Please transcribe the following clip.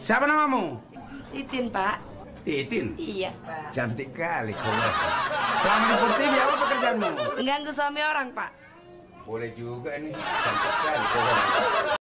Siapa namamu? Titin, Pak. Titin? Iya, Pak. Cantik kali kamu. Selama di Purtibi apa pekerjaanmu? Mengganggu suami orang, Pak. Boleh juga ini. Cantik kali kamu.